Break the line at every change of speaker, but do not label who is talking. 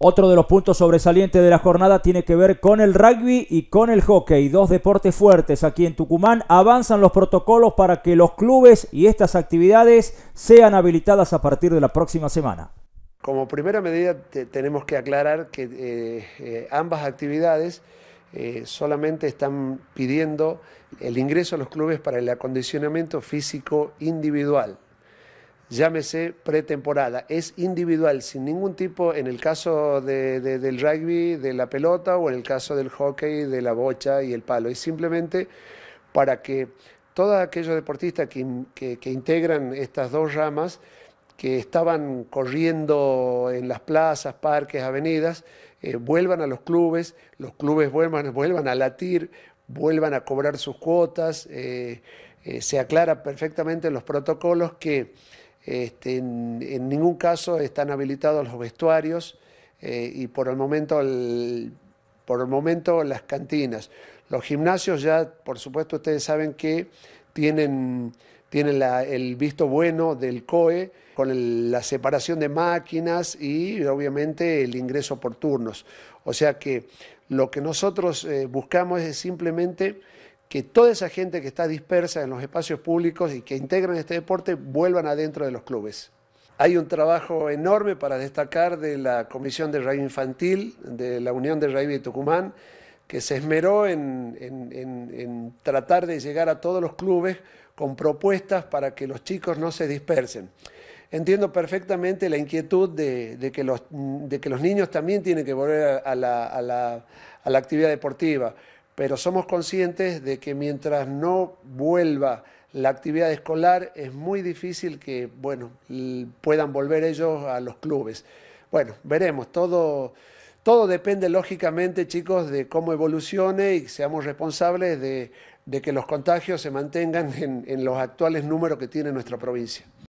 Otro de los puntos sobresalientes de la jornada tiene que ver con el rugby y con el hockey, dos deportes fuertes aquí en Tucumán. Avanzan los protocolos para que los clubes y estas actividades sean habilitadas a partir de la próxima semana.
Como primera medida tenemos que aclarar que eh, eh, ambas actividades eh, solamente están pidiendo el ingreso a los clubes para el acondicionamiento físico individual, llámese pretemporada. Es individual, sin ningún tipo, en el caso del rugby, de la pelota o en el caso del hockey, de la bocha y el palo. Es simplemente para que todos aquellos deportistas que, integran estas dos ramas, que estaban corriendo en las plazas, parques, avenidas, eh, vuelvan a los clubes, los clubes vuelvan, vuelvan a latir, vuelvan a cobrar sus cuotas. Eh, eh, se aclara perfectamente en los protocolos que este, en, ningún caso están habilitados los vestuarios eh, y por el, momento por el momento las cantinas. Los gimnasios ya, por supuesto, ustedes saben que tienen, tienen el visto bueno del COE con la separación de máquinas y obviamente el ingreso por turnos. O sea que lo que nosotros eh, buscamos es simplemente que toda esa gente que está dispersa en los espacios públicos y que integran este deporte vuelvan adentro de los clubes. Hay un trabajo enorme para destacar de la Comisión de Rugby Infantil, de la Unión de Rugby de Tucumán, que se esmeró en, tratar de llegar a todos los clubes con propuestas para que los chicos no se dispersen. Entiendo perfectamente la inquietud de, que, los, niños también tienen que volver a la actividad deportiva pero somos conscientes de que mientras no vuelva la actividad escolar es muy difícil que bueno, puedan volver ellos a los clubes. Bueno, veremos, todo, todo depende lógicamente, chicos, de cómo evolucione y seamos responsables de, que los contagios se mantengan en los actuales números que tiene nuestra provincia.